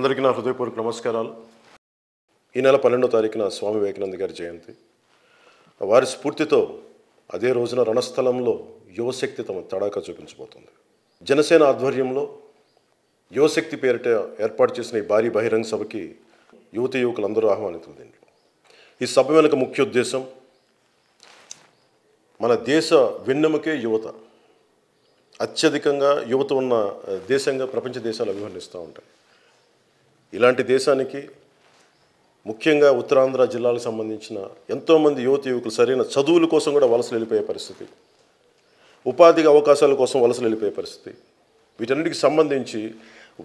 అందరికీ నా హృదయపూర్వక నమస్కారాలు ఈ నెల పన్నెండో తారీఖున స్వామి వివేకానంద గారి జయంతి వారి స్ఫూర్తితో అదే రోజున రణస్థలంలో యువశక్తి తమ తడాక చూపించబోతుంది జనసేన ఆధ్వర్యంలో యువశక్తి పేరిట ఏర్పాటు చేసిన ఈ భారీ బహిరంగ సభకి యువతి యువకులందరూ ఆహ్వానితులు దీంట్లో ఈ సభ వెనుక ముఖ్య ఉద్దేశం మన దేశ వెన్నెముకే యువత అత్యధికంగా యువత ఉన్న దేశంగా ప్రపంచ దేశాలు అభివర్ణిస్తూ ఉంటాయి ఇలాంటి దేశానికి ముఖ్యంగా ఉత్తరాంధ్ర జిల్లాలకు సంబంధించిన ఎంతోమంది యువత యువకులు సరైన చదువుల కోసం కూడా వలసలు వెళ్ళిపోయే పరిస్థితి ఉపాధి అవకాశాల కోసం వలసలు వెళ్ళిపోయే పరిస్థితి వీటన్నిటికి సంబంధించి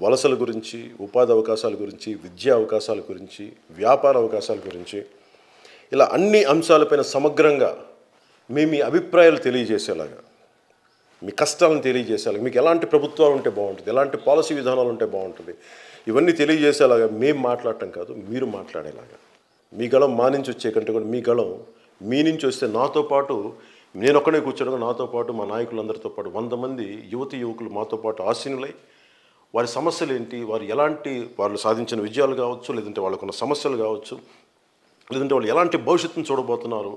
వలసల గురించి ఉపాధి అవకాశాల గురించి విద్యా అవకాశాల గురించి వ్యాపార అవకాశాల గురించి ఇలా అన్ని అంశాలపైన సమగ్రంగా మీ మీ అభిప్రాయాలు తెలియజేసేలాగా మీ కష్టాలను తెలియజేసేలాగా మీకు ఎలాంటి ప్రభుత్వాలు ఉంటే బాగుంటుంది ఎలాంటి పాలసీ విధానాలు ఉంటే బాగుంటుంది ఇవన్నీ తెలియజేసేలాగా మేము మాట్లాడటం కాదు మీరు మాట్లాడేలాగా మీ గళం మా నుంచి వచ్చే కంటే కూడా మీ గళం మీ నుంచి వస్తే నాతో పాటు నేను ఒక్కడే కూర్చోడం నాతో పాటు మా నాయకులందరితో పాటు వంద మంది యువతి యువకులు మాతో పాటు ఆశీనులై వారి సమస్యలు ఏంటి వారు ఎలాంటి వాళ్ళు సాధించిన విజయాలు కావచ్చు లేదంటే వాళ్ళకున్న సమస్యలు కావచ్చు లేదంటే వాళ్ళు ఎలాంటి భవిష్యత్తును చూడబోతున్నారు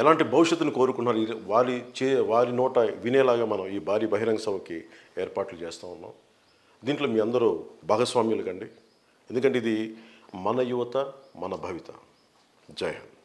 ఎలాంటి భవిష్యత్తును కోరుకున్నారు వారి చే వారి నోట వినేలాగా మనం ఈ భారీ బహిరంగ సభకి ఏర్పాట్లు చేస్తూ ఉన్నాం దీంట్లో మీ అందరూ భాగస్వామ్యులు కండి ఎందుకంటే ఇది మన యువత మన భవిత జై హింద్